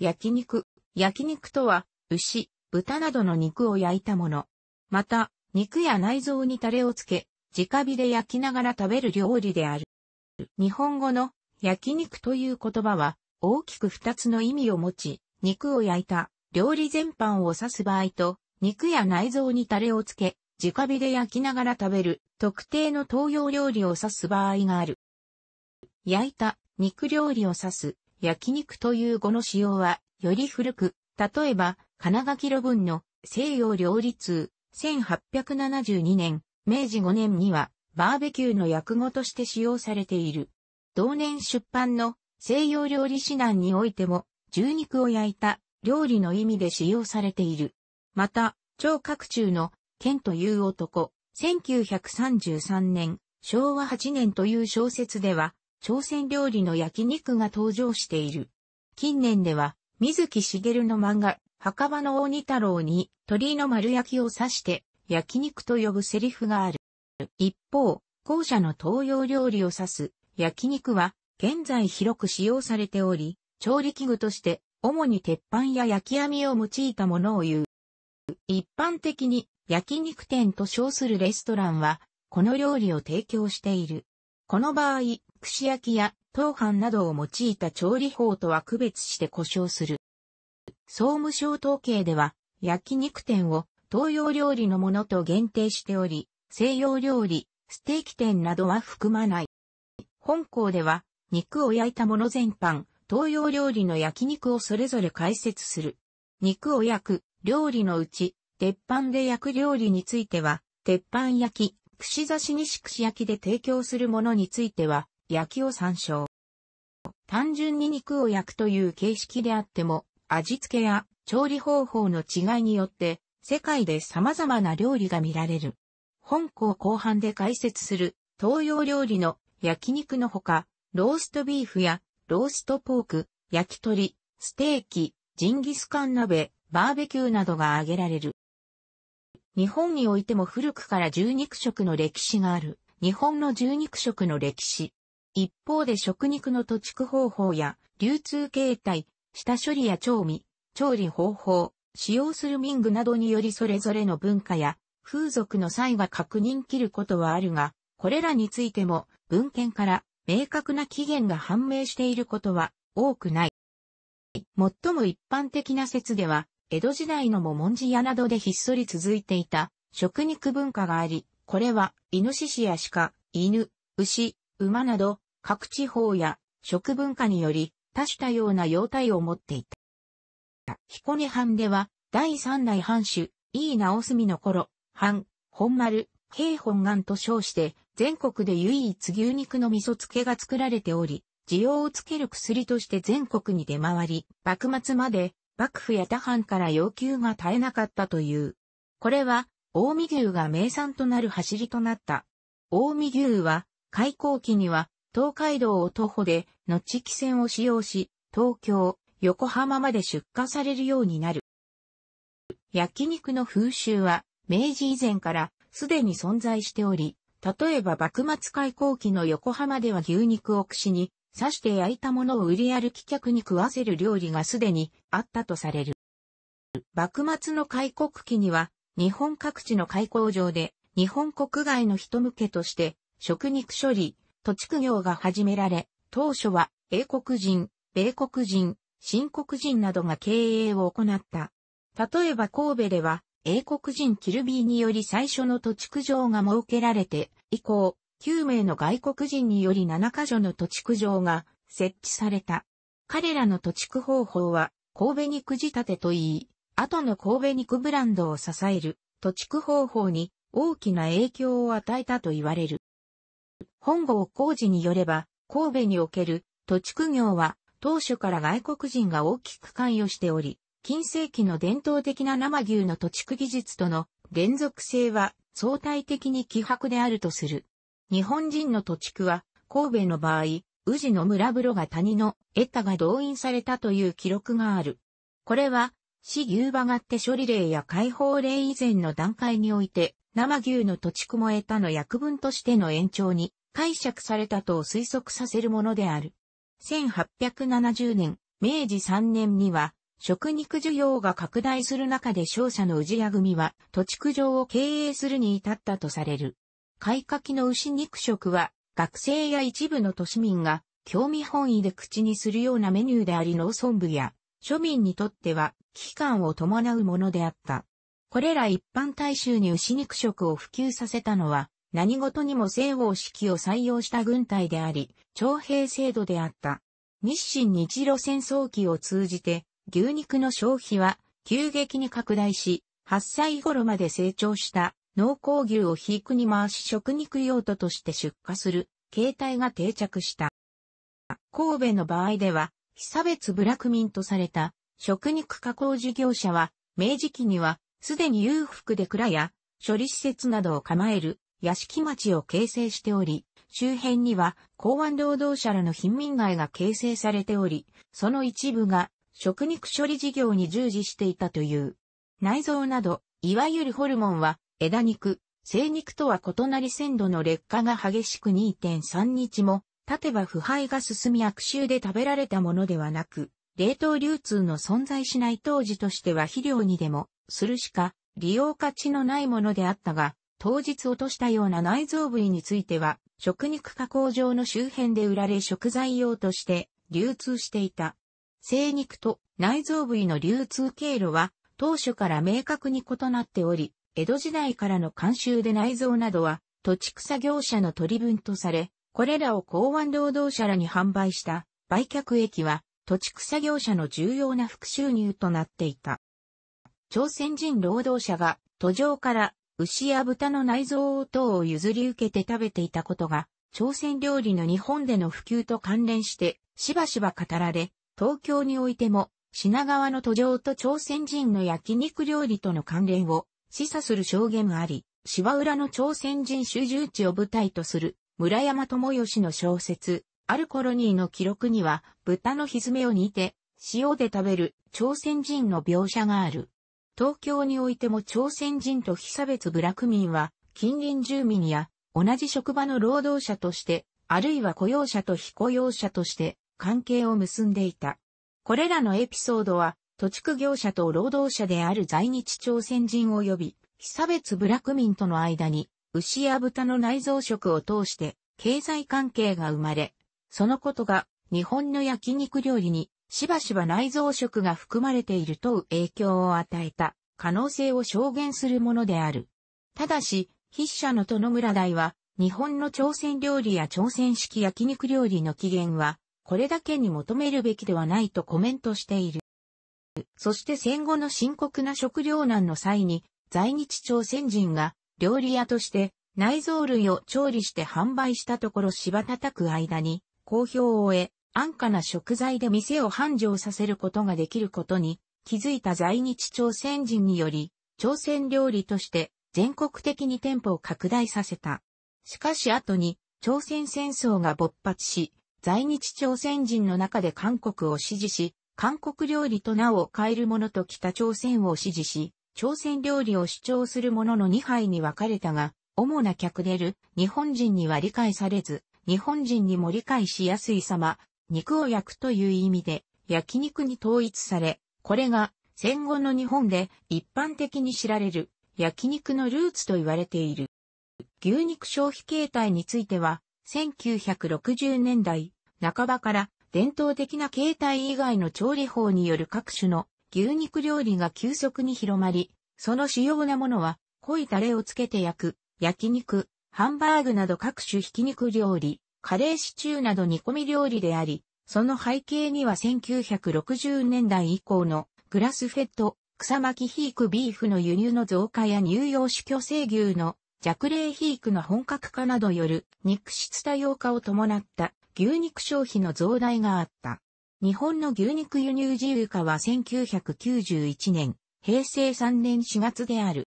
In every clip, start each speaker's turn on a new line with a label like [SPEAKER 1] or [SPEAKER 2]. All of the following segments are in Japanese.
[SPEAKER 1] 焼肉。焼肉とは、牛、豚などの肉を焼いたもの。また、肉や内臓にタレをつけ、直火で焼きながら食べる料理である。日本語の焼肉という言葉は、大きく二つの意味を持ち、肉を焼いた料理全般を指す場合と、肉や内臓にタレをつけ、直火で焼きながら食べる特定の東洋料理を指す場合がある。焼いた肉料理を指す焼肉という語の使用は、より古く、例えば、金垣路文の西洋料理通、1872年、明治5年には、バーベキューの訳語として使用されている。同年出版の西洋料理指南においても、牛肉を焼いた料理の意味で使用されている。また、超各中の、剣という男、1933年、昭和8年という小説では、朝鮮料理の焼肉が登場している。近年では、水木しげるの漫画、墓場の鬼太郎に鳥の丸焼きを指して焼肉と呼ぶセリフがある。一方、後者の東洋料理を指す焼肉は現在広く使用されており、調理器具として主に鉄板や焼き網を用いたものを言う。一般的に焼肉店と称するレストランはこの料理を提供している。この場合、串焼きや豆飯などを用いた調理法とは区別して故障する。総務省統計では、焼肉店を東洋料理のものと限定しており、西洋料理、ステーキ店などは含まない。本校では、肉を焼いたもの全般、東洋料理の焼肉をそれぞれ解説する。肉を焼く料理のうち、鉄板で焼く料理については、鉄板焼き、串刺しにし串焼きで提供するものについては、焼きを参照。単純に肉を焼くという形式であっても、味付けや調理方法の違いによって、世界で様々な料理が見られる。本校後半で解説する東洋料理の焼肉のほか、ローストビーフやローストポーク、焼き鳥、ステーキ、ジンギスカン鍋、バーベキューなどが挙げられる。日本においても古くから獣肉食の歴史がある、日本の獣肉食の歴史。一方で食肉の土区方法や流通形態、下処理や調味、調理方法、使用する民具などによりそれぞれの文化や風俗の際は確認切ることはあるが、これらについても文献から明確な起源が判明していることは多くない。最も一般的な説では、江戸時代のも文字屋などでひっそり続いていた食肉文化があり、これは、イノシシや鹿、犬、牛、馬など、各地方や食文化により、多種多様な様態を持っていた。彦根藩では、第三代藩主、井伊直澄の頃、藩、本丸、平本願と称して、全国で唯一牛肉の味噌漬けが作られており、需要をつける薬として全国に出回り、幕末まで幕府や他藩から要求が絶えなかったという。これは、近江牛が名産となる走りとなった。近江牛は、開港期には、東海道を徒歩で、後期船を使用し、東京、横浜まで出荷されるようになる。焼肉の風習は、明治以前からすでに存在しており、例えば幕末開港期の横浜では牛肉を串に刺して焼いたものを売り歩き客に食わせる料理がすでにあったとされる。幕末の開国期には、日本各地の開港場で、日本国外の人向けとして、食肉処理、土地区業が始められ、当初は、英国人、米国人、新国人などが経営を行った。例えば神戸では、英国人キルビーにより最初の土地区場が設けられて、以降、9名の外国人により7カ所の土地区場が設置された。彼らの土地区方法は、神戸肉仕立てといい、後の神戸肉ブランドを支える土地区方法に大きな影響を与えたと言われる。本郷工事によれば、神戸における土地区業は当初から外国人が大きく関与しており、近世紀の伝統的な生牛の土地区技術との連続性は相対的に希薄であるとする。日本人の土地区は、神戸の場合、宇治の村風呂が谷のエタが動員されたという記録がある。これは、市牛場がって処理例や解放例以前の段階において、生牛の土地区もエタの役分としての延長に解釈されたと推測させるものである。1870年、明治3年には、食肉需要が拡大する中で商社の宇治屋組は土地区上を経営するに至ったとされる。買い書きの牛肉食は、学生や一部の都市民が、興味本位で口にするようなメニューであり農村部や、庶民にとっては、危機感を伴うものであった。これら一般大衆に牛肉食を普及させたのは、何事にも西欧式を採用した軍隊であり、徴兵制度であった。日清日露戦争期を通じて、牛肉の消費は急激に拡大し、8歳頃まで成長した濃厚牛を肥育に回し食肉用途として出荷する形態が定着した。神戸の場合では、被差別部落民とされた食肉加工事業者は、明治期にはすでに裕福で蔵や処理施設などを構える屋敷町を形成しており、周辺には港湾労働者らの貧民街が形成されており、その一部が食肉処理事業に従事していたという。内臓など、いわゆるホルモンは枝肉、生肉とは異なり鮮度の劣化が激しく2.3日も、経てば腐敗が進み悪臭で食べられたものではなく、冷凍流通の存在しない当時としては肥料にでも、するしか、利用価値のないものであったが、当日落としたような内臓部位については、食肉加工場の周辺で売られ食材用として流通していた。生肉と内臓部位の流通経路は当初から明確に異なっており、江戸時代からの慣習で内臓などは土地草業者の取り分とされ、これらを港湾労働者らに販売した売却益は土地草業者の重要な副収入となっていた。朝鮮人労働者が途上から牛や豚の内臓等を譲り受けて食べていたことが、朝鮮料理の日本での普及と関連して、しばしば語られ、東京においても、品川の途上と朝鮮人の焼肉料理との関連を示唆する証言あり、芝浦の朝鮮人集中地を舞台とする村山智義の小説、あるコロニーの記録には、豚のひずめを煮て、塩で食べる朝鮮人の描写がある。東京においても朝鮮人と被差別部落民は、近隣住民や同じ職場の労働者として、あるいは雇用者と非雇用者として関係を結んでいた。これらのエピソードは土地区業者と労働者である在日朝鮮人及び、被差別部落民との間に、牛や豚の内臓食を通して経済関係が生まれ、そのことが日本の焼肉料理にしばしば内臓食が含まれていると影響を与えた可能性を証言するものである。ただし、筆者の殿村大は日本の朝鮮料理や朝鮮式焼肉料理の起源はこれだけに求めるべきではないとコメントしている。そして戦後の深刻な食糧難の際に、在日朝鮮人が料理屋として内臓類を調理して販売したところ芝叩く間に、好評を終え、安価な食材で店を繁盛させることができることに気づいた在日朝鮮人により、朝鮮料理として全国的に店舗を拡大させた。しかし後に朝鮮戦争が勃発し、在日朝鮮人の中で韓国を支持し、韓国料理と名を変えるものと北朝鮮を支持し、朝鮮料理を主張するものの2杯に分かれたが、主な客でる日本人には理解されず、日本人にも理解しやすい様、肉を焼くという意味で焼肉に統一され、これが戦後の日本で一般的に知られる焼肉のルーツと言われている。牛肉消費形態については、1960年代半ばから伝統的な形態以外の調理法による各種の牛肉料理が急速に広まり、その主要なものは、濃いタレをつけて焼く、焼肉、ハンバーグなど各種ひき肉料理、カレーシチューなど煮込み料理であり、その背景には1960年代以降のグラスフェッド、草巻ヒークビーフの輸入の増加や乳用種巨生牛の弱冷ヒークの本格化などよる肉質多様化を伴った牛肉消費の増大があった。日本の牛肉輸入自由化は1991年、平成3年4月である。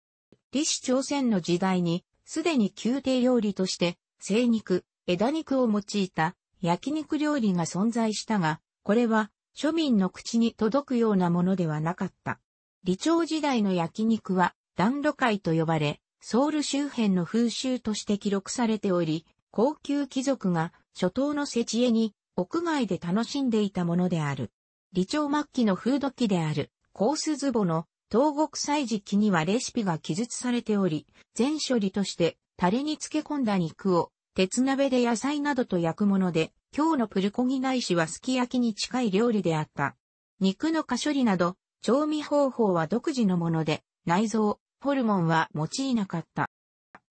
[SPEAKER 1] 李氏朝鮮の時代に、すでに宮廷料理として、生肉、枝肉を用いた焼肉料理が存在したが、これは庶民の口に届くようなものではなかった。李朝時代の焼肉は暖炉会と呼ばれ、ソウル周辺の風習として記録されており、高級貴族が初頭の設知恵に、屋外で楽しんでいたものである。李朝末期の風土記である、コースズボの、東国祭時期にはレシピが記述されており、全処理として、タレに漬け込んだ肉を、鉄鍋で野菜などと焼くもので、今日のプルコギないしはすき焼きに近い料理であった。肉の過処理など、調味方法は独自のもので、内臓、ホルモンは用いなかった。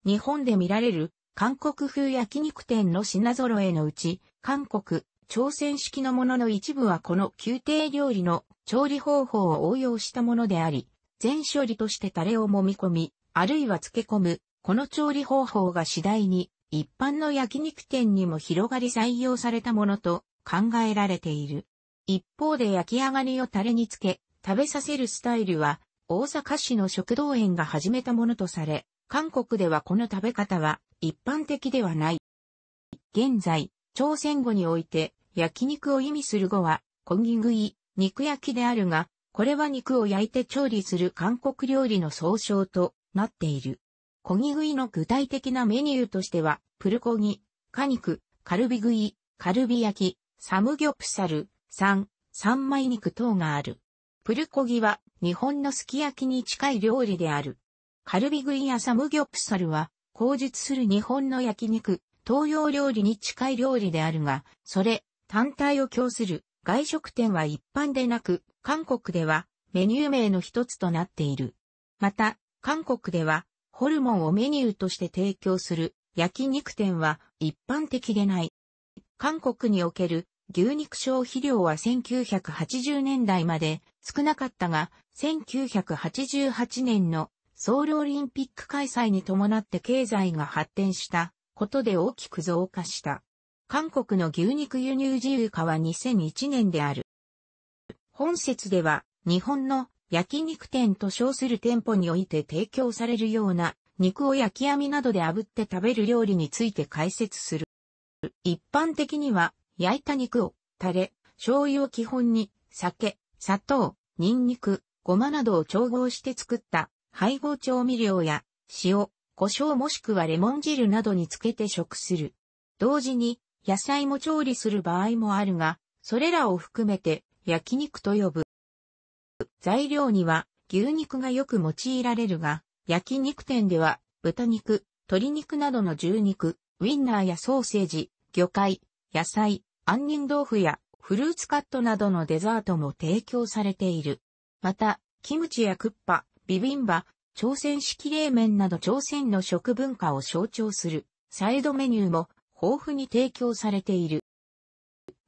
[SPEAKER 1] 日本で見られる韓国風焼肉店の品揃えのうち、韓国、朝鮮式のものの一部はこの宮廷料理の調理方法を応用したものであり、全処理としてタレを揉み込み、あるいは漬け込む、この調理方法が次第に一般の焼肉店にも広がり採用されたものと考えられている。一方で焼き上がりをタレにつけ、食べさせるスタイルは、大阪市の食堂園が始めたものとされ、韓国ではこの食べ方は一般的ではない。現在、朝鮮語において焼肉を意味する語は、小麦食い、肉焼きであるが、これは肉を焼いて調理する韓国料理の総称となっている。コギ食いの具体的なメニューとしては、プルコギ、カ肉、カルビ食い、カルビ焼き、サムギョプサル、ン、三枚肉等がある。プルコギは日本のすき焼きに近い料理である。カルビグイやサムギョプサルは、口述する日本の焼肉、東洋料理に近い料理であるが、それ、単体を供する外食店は一般でなく、韓国ではメニュー名の一つとなっている。また、韓国では、ホルモンをメニューとして提供する焼肉店は一般的でない。韓国における牛肉消費量は1980年代まで少なかったが、1988年のソウルオリンピック開催に伴って経済が発展したことで大きく増加した。韓国の牛肉輸入自由化は2001年である。本節では日本の焼肉店と称する店舗において提供されるような肉を焼き網などで炙って食べる料理について解説する。一般的には焼いた肉をタレ、醤油を基本に酒、砂糖、ニンニク、ごまなどを調合して作った配合調味料や塩、胡椒もしくはレモン汁などにつけて食する。同時に野菜も調理する場合もあるが、それらを含めて焼肉と呼ぶ。材料には牛肉がよく用いられるが、焼肉店では豚肉、鶏肉などの牛肉、ウィンナーやソーセージ、魚介、野菜、杏仁豆腐やフルーツカットなどのデザートも提供されている。また、キムチやクッパ、ビビンバ、朝鮮式冷麺など朝鮮の食文化を象徴するサイドメニューも豊富に提供されている。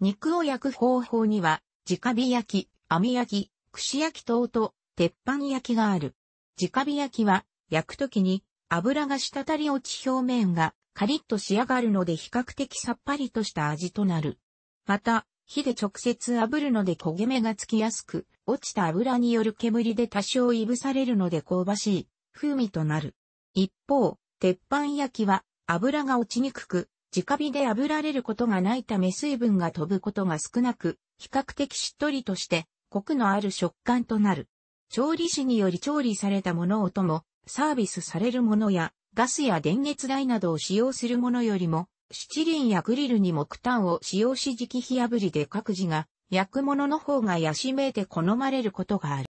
[SPEAKER 1] 肉を焼く方法には、直火焼き、網焼き、串焼き等と鉄板焼きがある。直火焼きは焼くときに油が滴り落ち表面がカリッと仕上がるので比較的さっぱりとした味となる。また、火で直接炙るので焦げ目がつきやすく、落ちた油による煙で多少いぶされるので香ばしい風味となる。一方、鉄板焼きは油が落ちにくく、直火で炙られることがないため水分が飛ぶことが少なく、比較的しっとりとしてコクのある食感となる。調理師により調理されたものをとも、サービスされるものや、ガスや電熱台などを使用するものよりも、七輪やグリルに木炭を使用し磁気火炙りで各自が焼くものの方がやしめいて好まれることがある。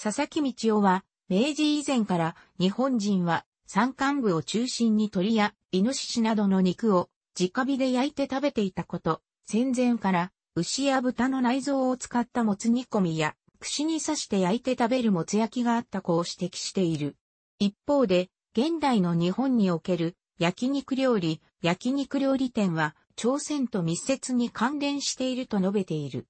[SPEAKER 1] 佐々木道夫は、明治以前から日本人は山間部を中心に鳥やイノシシなどの肉を直火で焼いて食べていたこと、戦前から牛や豚の内臓を使ったもつ煮込みや串に刺して焼いて食べるもつ焼きがあった子を指摘している。一方で、現代の日本における焼肉料理、焼肉料理店は、朝鮮と密接に関連していると述べている。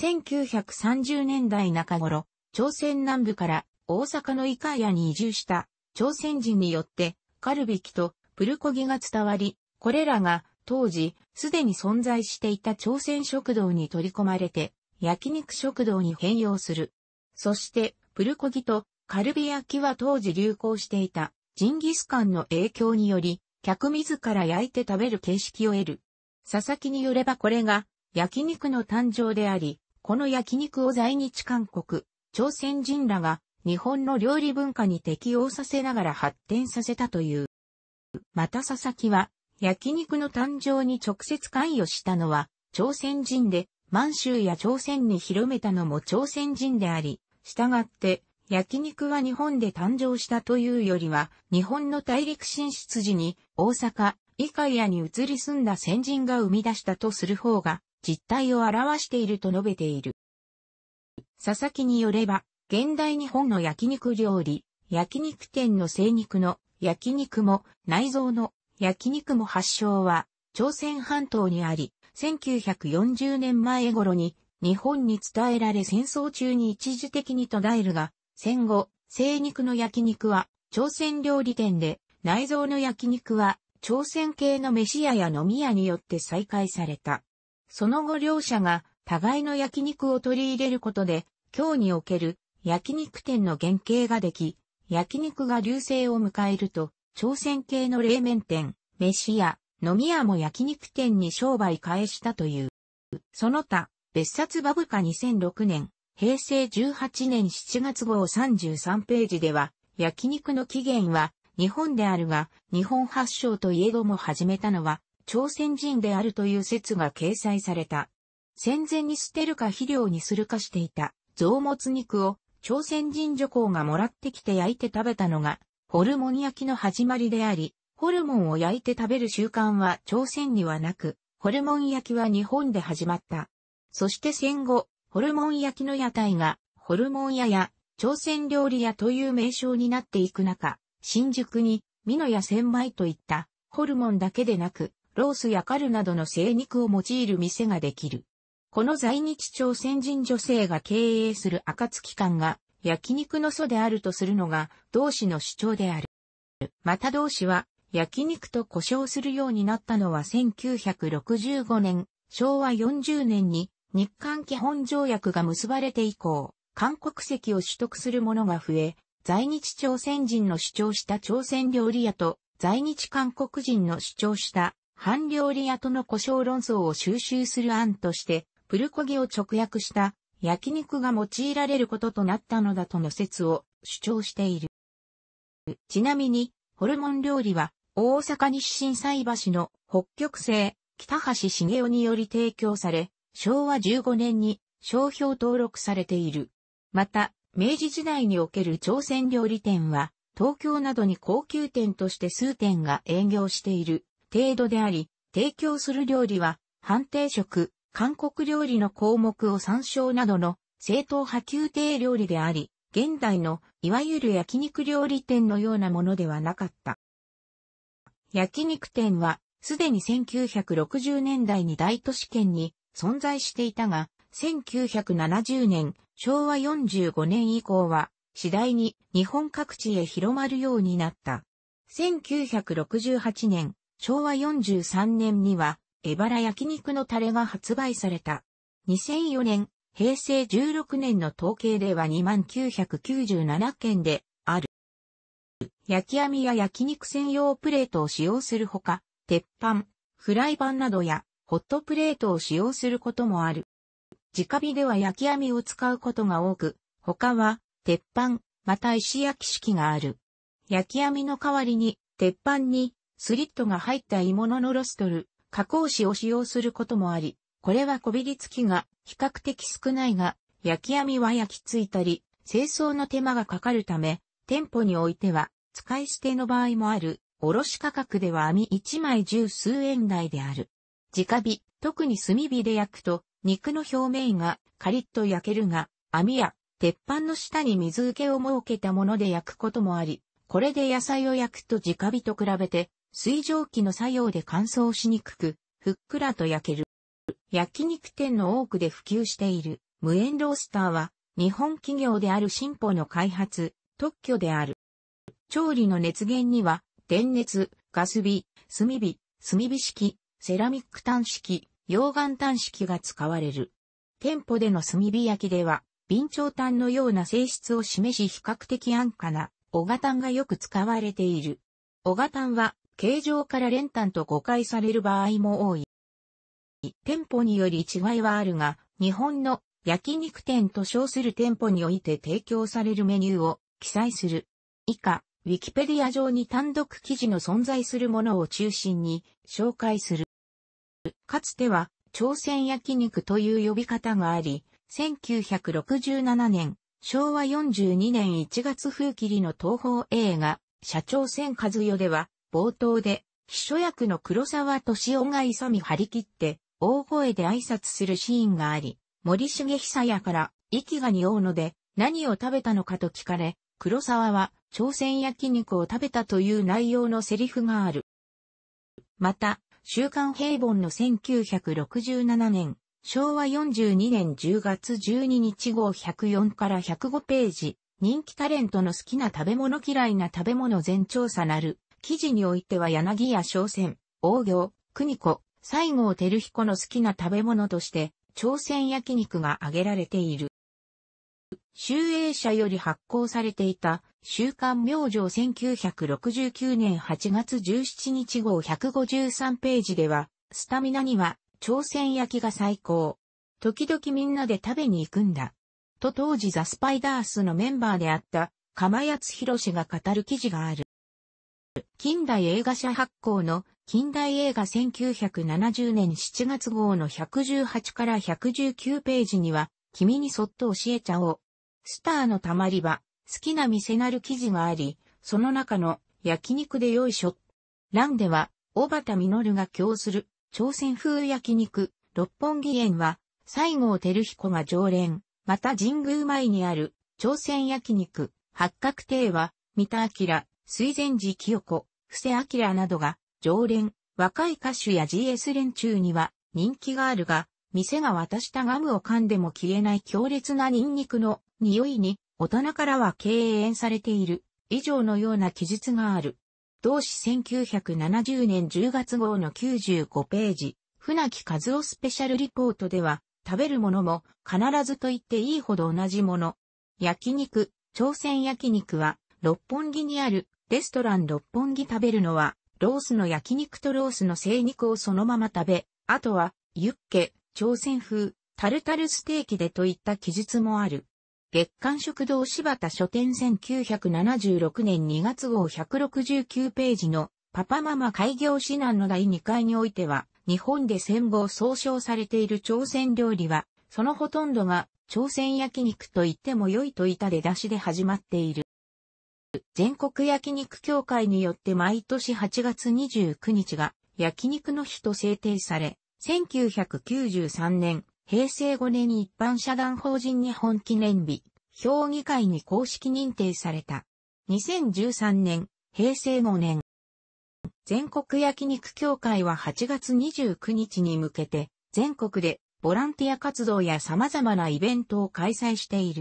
[SPEAKER 1] 1930年代中頃、朝鮮南部から大阪のイカヤに移住した朝鮮人によってカルビキとプルコギが伝わり、これらが当時すでに存在していた朝鮮食堂に取り込まれて焼肉食堂に変容する。そしてプルコギとカルビ焼きは当時流行していたジンギスカンの影響により客自ら焼いて食べる形式を得る。佐々木によればこれが焼肉の誕生であり、この焼肉を在日韓国、朝鮮人らが日本の料理文化に適応させながら発展させたという。また佐々木は焼肉の誕生に直接関与したのは朝鮮人で、満州や朝鮮に広めたのも朝鮮人であり、従って焼肉は日本で誕生したというよりは、日本の大陸進出時に大阪、イカ屋に移り住んだ先人が生み出したとする方が、実態を表していると述べている。佐々木によれば、現代日本の焼肉料理、焼肉店の精肉の焼肉も内臓の焼肉も発祥は朝鮮半島にあり、1940年前頃に日本に伝えられ戦争中に一時的に途絶えるが、戦後、生肉の焼肉は、朝鮮料理店で、内臓の焼肉は、朝鮮系の飯屋や飲み屋によって再開された。その後両者が、互いの焼肉を取り入れることで、今日における焼肉店の原型ができ、焼肉が流星を迎えると、朝鮮系の冷麺店、飯屋、飲み屋も焼肉店に商売返したという。その他、別冊バブカ2006年、平成18年7月号33ページでは、焼肉の起源は日本であるが、日本発祥といえども始めたのは、朝鮮人であるという説が掲載された。戦前に捨てるか肥料にするかしていた臓物肉を朝鮮人女工がもらってきて焼いて食べたのが、ホルモン焼きの始まりであり、ホルモンを焼いて食べる習慣は朝鮮にはなく、ホルモン焼きは日本で始まった。そして戦後、ホルモン焼きの屋台が、ホルモン屋や、朝鮮料理屋という名称になっていく中、新宿に、美濃や千枚といった、ホルモンだけでなく、ロースやカルなどの生肉を用いる店ができる。この在日朝鮮人女性が経営する暁館が、焼肉の祖であるとするのが、同氏の主張である。また同氏は、焼肉と呼称するようになったのは1965年、昭和40年に日韓基本条約が結ばれて以降、韓国籍を取得する者が増え、在日朝鮮人の主張した朝鮮料理屋と、在日韓国人の主張した、韓料理屋との故障論争を収集する案として、プルコギを直訳した焼肉が用いられることとなったのだとの説を主張している。ちなみに、ホルモン料理は、大阪西新・斎橋の北極星、北橋茂雄により提供され、昭和15年に商標登録されている。また、明治時代における朝鮮料理店は、東京などに高級店として数店が営業している程度であり、提供する料理は、判定食、韓国料理の項目を参照などの正統派宮廷料理であり、現代のいわゆる焼肉料理店のようなものではなかった。焼肉店は、すでに1960年代に大都市圏に存在していたが、1970年、昭和45年以降は、次第に日本各地へ広まるようになった。1968年、昭和43年には、エバラ焼肉のタレが発売された。2004年、平成16年の統計では2997件である。焼き網や焼肉専用プレートを使用するほか、鉄板、フライパンなどやホットプレートを使用することもある。直火では焼き網を使うことが多く、他は鉄板、また石焼き式がある。焼き網の代わりに、鉄板にスリットが入った鋳物のロストル、加工紙を使用することもあり、これはこびりつきが比較的少ないが、焼き網は焼きついたり、清掃の手間がかかるため、店舗においては使い捨ての場合もある、卸価格では網1枚十数円台である。直火、特に炭火で焼くと、肉の表面がカリッと焼けるが、網や鉄板の下に水受けを設けたもので焼くこともあり、これで野菜を焼くと直火と比べて、水蒸気の作用で乾燥しにくく、ふっくらと焼ける。焼肉店の多くで普及している無煙ロースターは、日本企業である進歩の開発、特許である。調理の熱源には、電熱、ガス火、炭火、炭火式、セラミック端式、溶岩端式が使われる。店舗での炭火焼きでは、備長炭のような性質を示し比較的安価な、小賀炭がよく使われている。小賀炭は、形状から練炭と誤解される場合も多い。店舗により違いはあるが、日本の焼肉店と称する店舗において提供されるメニューを記載する。以下、ウィキペディア上に単独記事の存在するものを中心に紹介する。かつては、朝鮮焼肉という呼び方があり、1967年、昭和42年1月風切りの東宝映画、社長千和代では、冒頭で、秘書役の黒沢敏夫が勇み張り切って、大声で挨拶するシーンがあり、森重久也から、息が匂うので、何を食べたのかと聞かれ、黒沢は、朝鮮焼肉を食べたという内容のセリフがある。また、週刊平凡の1967年、昭和42年10月12日号104から105ページ、人気タレントの好きな食べ物嫌いな食べ物全調査なる、記事においては柳屋商船、王行、国子、西郷照彦の好きな食べ物として、朝鮮焼肉が挙げられている。集英社より発行されていた週刊明星1969年8月17日号153ページでは、スタミナには、朝鮮焼きが最高。時々みんなで食べに行くんだ。と当時ザ・スパイダースのメンバーであった、釜安博が語る記事がある。近代映画社発行の近代映画1970年7月号の118から119ページには、君にそっと教えちゃおう。スターのたまり場、好きな店なる記事があり、その中の焼肉でよいしょ。欄では、小畑実が供する朝鮮風焼肉、六本木園は、西郷照彦が常連、また神宮前にある朝鮮焼肉、八角亭は、三田明、水前寺清子、布施明などが常連、若い歌手や GS 連中には人気があるが、店が渡したガムを噛んでも消えない強烈なニンニクの匂いに大人からは敬遠されている、以上のような記述がある。同誌1970年10月号の95ページ、船木和夫スペシャルリポートでは、食べるものも必ずと言っていいほど同じもの。焼肉、朝鮮焼肉は、六本木にあるレストラン六本木食べるのは、ロースの焼肉とロースの生肉をそのまま食べ、あとは、ユッケ、朝鮮風、タルタルステーキでといった記述もある。月刊食堂柴田書店1976年2月号169ページのパパママ開業指南の第2回においては、日本で戦後総称されている朝鮮料理は、そのほとんどが朝鮮焼肉と言っても良いといた出だしで始まっている。全国焼肉協会によって毎年8月29日が焼肉の日と制定され、1993年平成5年一般社団法人日本記念日、評議会に公式認定された。2013年、平成5年。全国焼肉協会は8月29日に向けて、全国でボランティア活動や様々なイベントを開催している。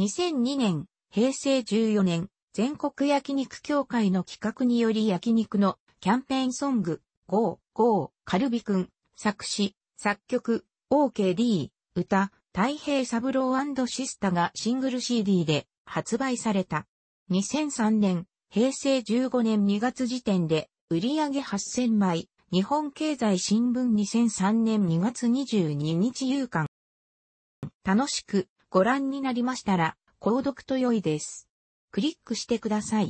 [SPEAKER 1] 2002年、平成14年、全国焼肉協会の企画により焼肉のキャンペーンソング、GO!GO! カルビくん、作詞、作曲、OKD、歌、太平三郎シスタがシングル CD で発売された。2003年、平成15年2月時点で売上8000枚、日本経済新聞2003年2月22日夕刊。楽しくご覧になりましたら、購読と良いです。クリックしてください。